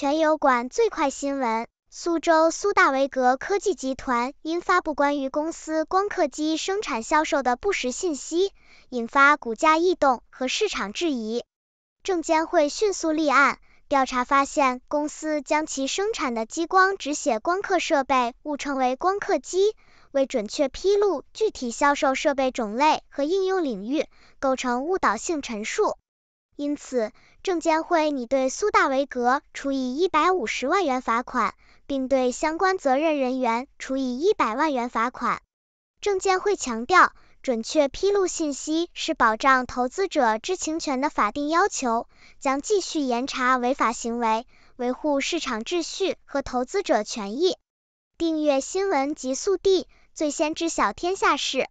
全油管最快新闻：苏州苏大维格科技集团因发布关于公司光刻机生产销售的不实信息，引发股价异动和市场质疑。证监会迅速立案调查，发现公司将其生产的激光止写光刻设备误称为光刻机，为准确披露具体销售设备种类和应用领域，构成误导性陈述。因此，证监会拟对苏大维格处以一百五十万元罚款，并对相关责任人员处以一百万元罚款。证监会强调，准确披露信息是保障投资者知情权的法定要求，将继续严查违法行为，维护市场秩序和投资者权益。订阅新闻极速递，最先知晓天下事。